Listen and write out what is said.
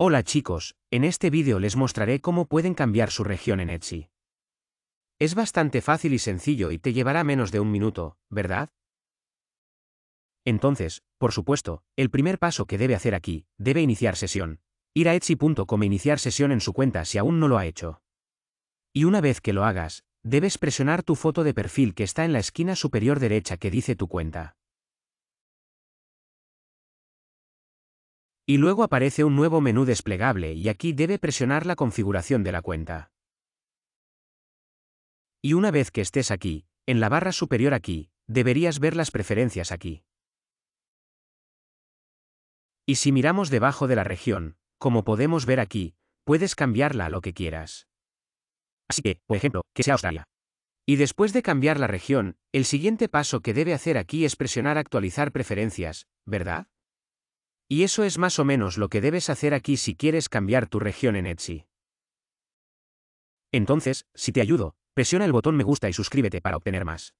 Hola chicos, en este vídeo les mostraré cómo pueden cambiar su región en Etsy. Es bastante fácil y sencillo y te llevará menos de un minuto, ¿verdad? Entonces, por supuesto, el primer paso que debe hacer aquí, debe iniciar sesión. Ir a Etsy.com e iniciar sesión en su cuenta si aún no lo ha hecho. Y una vez que lo hagas, debes presionar tu foto de perfil que está en la esquina superior derecha que dice tu cuenta. Y luego aparece un nuevo menú desplegable y aquí debe presionar la configuración de la cuenta. Y una vez que estés aquí, en la barra superior aquí, deberías ver las preferencias aquí. Y si miramos debajo de la región, como podemos ver aquí, puedes cambiarla a lo que quieras. Así que, por ejemplo, que sea Australia. Y después de cambiar la región, el siguiente paso que debe hacer aquí es presionar actualizar preferencias, ¿verdad? Y eso es más o menos lo que debes hacer aquí si quieres cambiar tu región en Etsy. Entonces, si te ayudo, presiona el botón me gusta y suscríbete para obtener más.